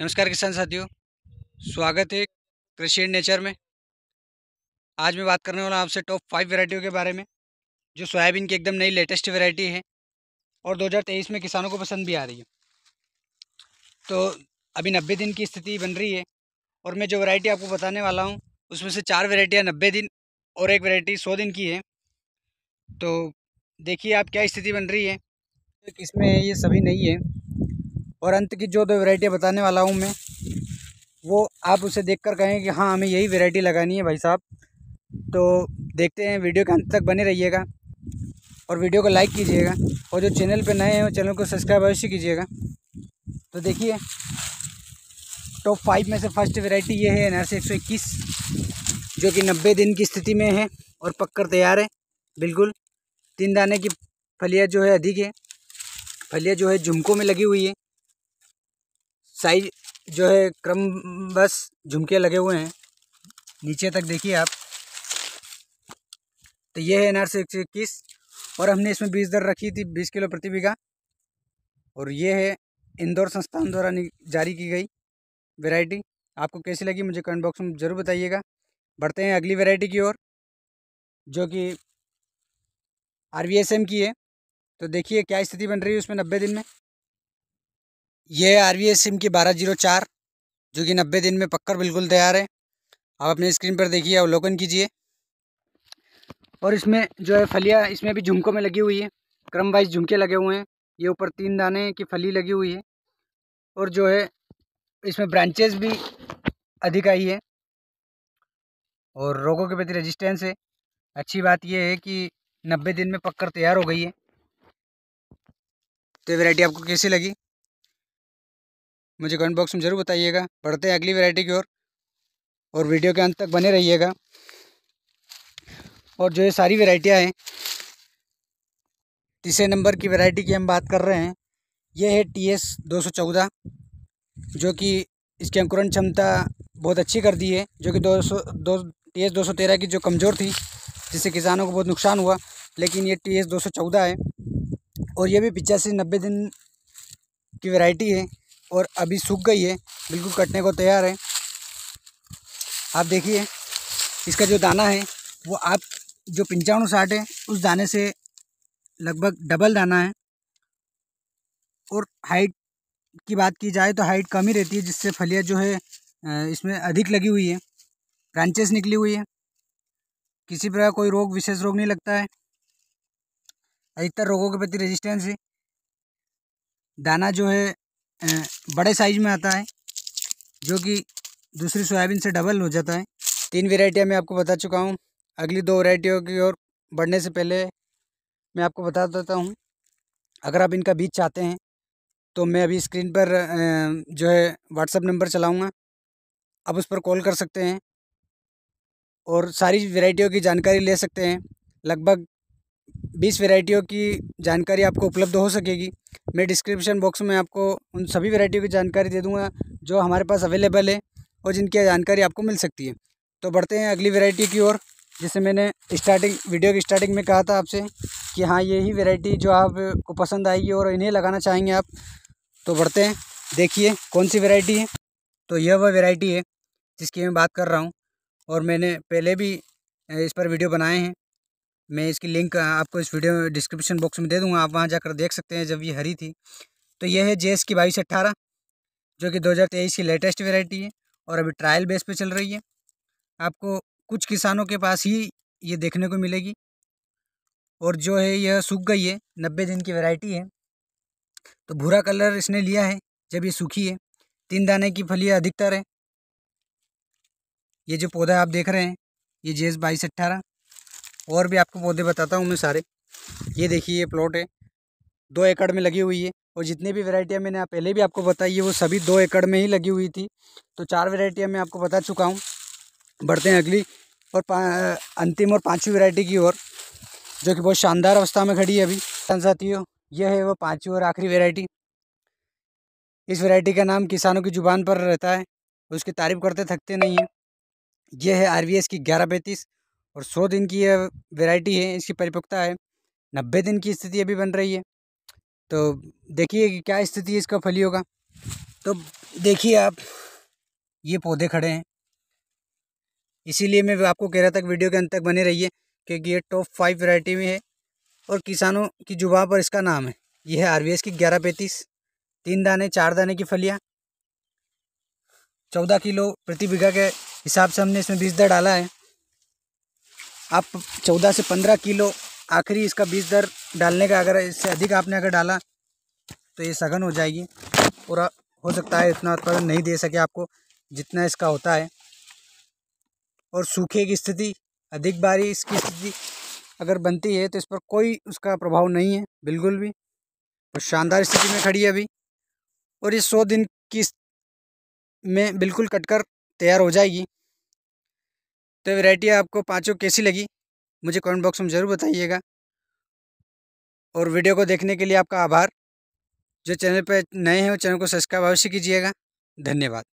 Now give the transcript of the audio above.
नमस्कार किसान साथियों स्वागत है कृषि एंड नेचर में आज मैं बात करने वाला आपसे टॉप फाइव वेराइटियों के बारे में जो सोयाबीन की एकदम नई लेटेस्ट वेराइटी है और 2023 में किसानों को पसंद भी आ रही है तो अभी नब्बे दिन की स्थिति बन रही है और मैं जो वैरायटी आपको बताने वाला हूँ उसमें से चार वेराइटियाँ नब्बे दिन और एक वेराइटी सौ दिन की है तो देखिए आप क्या स्थिति बन रही है इसमें ये सभी नहीं है और अंत की जो दो वेराइटियाँ बताने वाला हूँ मैं वो आप उसे देख कर कहें कि हाँ हमें यही वेराइटी लगानी है भाई साहब तो देखते हैं वीडियो के अंत तक बने रहिएगा और वीडियो को लाइक कीजिएगा और जो चैनल पे नए हैं चैनल को सब्सक्राइब अवश्य कीजिएगा तो देखिए टॉप फाइव में से फर्स्ट वेराइटी ये है एन आर जो कि नब्बे दिन की स्थिति में है और पककर तैयार है बिल्कुल तीन दाने की फलियाँ जो है अधिक है फलियाँ जो है झुमकों में लगी हुई है साइज जो है क्रम बस झुमके लगे हुए हैं नीचे तक देखिए आप तो ये है एनआरसी एक सौ इक्कीस और हमने इसमें बीज दर रखी थी बीस किलो प्रति बीघा और ये है इंदौर संस्थान द्वारा जारी की गई वैरायटी आपको कैसी लगी मुझे कमेंट बॉक्स में ज़रूर बताइएगा बढ़ते हैं अगली वैरायटी की ओर जो कि आर की है तो देखिए क्या स्थिति बन रही है उसमें नब्बे दिन में ये आर वी सिम की बारह जीरो चार जो कि नब्बे दिन में पक्कर बिल्कुल तैयार है आप अपने स्क्रीन पर देखिए अवलोकन कीजिए और इसमें जो है फलियाँ इसमें भी झुमकों में लगी हुई है क्रम वाइज झुमके लगे हुए हैं ये ऊपर तीन दाने की फली लगी हुई है और जो है इसमें ब्रांचेस भी अधिक आई है और रोगों के प्रति रेजिस्टेंस है अच्छी बात यह है कि नब्बे दिन में पककर तैयार हो गई है तो ये वैरायटी आपको कैसी लगी मुझे कमेंट बॉक्स में ज़रूर बताइएगा बढ़ते हैं अगली वैरायटी की ओर और, और वीडियो के अंत तक बने रहिएगा और जो ये सारी वेराइटियाँ हैं तीसरे नंबर की वैरायटी की हम बात कर रहे हैं ये है टी एस दो सौ चौदह जो कि इसकी अंकुरण क्षमता बहुत अच्छी कर दी है जो कि दो सौ दो टी एस दो सौ तेरह की जो कमज़ोर थी जिससे किसानों को बहुत नुकसान हुआ लेकिन ये टी एस दो सौ चौदह है और ये भी पिचासी नब्बे दिन की वैरायटी है और अभी सूख गई है बिल्कुल कटने को तैयार है आप देखिए इसका जो दाना है वो आप जो पंचाणु साठ है उस दाने से लगभग डबल दाना है और हाइट की बात की जाए तो हाइट कम ही रहती है जिससे फलियाँ जो है इसमें अधिक लगी हुई है ब्रांचेस निकली हुई है किसी प्रकार कोई रोग विशेष रोग नहीं लगता है अधिकतर रोगों के प्रति रेजिस्टेंस है दाना जो है बड़े साइज में आता है जो कि दूसरी सोयाबीन से डबल हो जाता है तीन वेराइटियाँ मैं आपको बता चुका हूँ अगली दो वेराइटियों की ओर बढ़ने से पहले मैं आपको बता देता हूँ अगर आप इनका बीज चाहते हैं तो मैं अभी स्क्रीन पर जो है व्हाट्सअप नंबर चलाऊँगा आप उस पर कॉल कर सकते हैं और सारी वेराइटियों की जानकारी ले सकते हैं लगभग बीस वेराइटियों की जानकारी आपको उपलब्ध हो सकेगी मैं डिस्क्रिप्शन बॉक्स में आपको उन सभी वेराइटियों की जानकारी दे दूँगा जो हमारे पास अवेलेबल है और जिनकी जानकारी आपको मिल सकती है तो बढ़ते हैं अगली वेराइटी की ओर जैसे मैंने स्टार्टिंग वीडियो की स्टार्टिंग में कहा था आपसे कि हाँ यही वेराइटी जो आपको पसंद आएगी और इन्हें लगाना चाहेंगे आप तो बढ़ते हैं देखिए कौन सी वेराइटी है तो यह वह वेराइटी है जिसकी मैं बात कर रहा हूँ और मैंने पहले भी इस पर वीडियो बनाए हैं मैं इसकी लिंक आपको इस वीडियो डिस्क्रिप्शन बॉक्स में दे दूंगा आप वहाँ जाकर देख सकते हैं जब ये हरी थी तो ये है जे एस की बाईस अट्ठारह जो कि 2023 की लेटेस्ट वेराइटी है और अभी ट्रायल बेस पे चल रही है आपको कुछ किसानों के पास ही ये देखने को मिलेगी और जो है यह सूख गई है नब्बे दिन की वेराइटी है तो भूरा कलर इसने लिया है जब ये सूखी है तीन दाने की फलियाँ अधिकतर है ये जो पौधा आप देख रहे हैं ये जे एस बाईस अट्ठारह और भी आपको पौधे बताता हूँ मैं सारे ये देखिए ये प्लॉट है दो एकड़ में लगी हुई है और जितनी भी वेराइटियाँ मैंने पहले भी आपको बताई है वो सभी दो एकड़ में ही लगी हुई थी तो चार वेराइटियाँ मैं आपको बता चुका हूँ बढ़ते हैं अगली और अंतिम और पाँचवीं वेराइटी की ओर जो कि बहुत शानदार अवस्था में खड़ी है अभी साथियों यह है वो पाँचवीं और आखिरी वेराइटी इस वेराइटी का नाम किसानों की ज़ुबान पर रहता है उसकी तारीफ करते थकते नहीं हैं यह है आर की ग्यारह पैंतीस और सौ दिन की यह वेराइटी है इसकी परिपक्वता है नब्बे दिन की स्थिति अभी बन रही है तो देखिए कि क्या स्थिति है इसका फलियों का तो देखिए आप ये पौधे खड़े हैं इसीलिए मैं आपको कह रहा था कि वीडियो के अंत तक बने रहिए क्योंकि ये टॉप फाइव वैरायटी में है और किसानों की जुबा पर इसका नाम है यह है आर की ग्यारह पैंतीस तीन दाने चार दाने की फलियाँ चौदह किलो प्रति बीघा के हिसाब से हमने इसमें बीस दर डाला है आप चौदह से पंद्रह किलो आखिरी इसका बीज दर डालने का अगर इससे अधिक आपने अगर डाला तो ये सघन हो जाएगी और हो सकता है इतना उत्पादन नहीं दे सके आपको जितना इसका होता है और सूखे की स्थिति अधिक बारिश की स्थिति अगर बनती है तो इस पर कोई उसका प्रभाव नहीं है बिल्कुल भी और शानदार स्थिति में खड़ी है अभी और ये सौ दिन की में बिल्कुल कटकर तैयार हो जाएगी तो वैरायटी आपको पाँचों कैसी लगी मुझे कमेंट बॉक्स में ज़रूर बताइएगा और वीडियो को देखने के लिए आपका आभार जो चैनल पर नए हैं वो चैनल को सब्सक्राइब अवश्य कीजिएगा धन्यवाद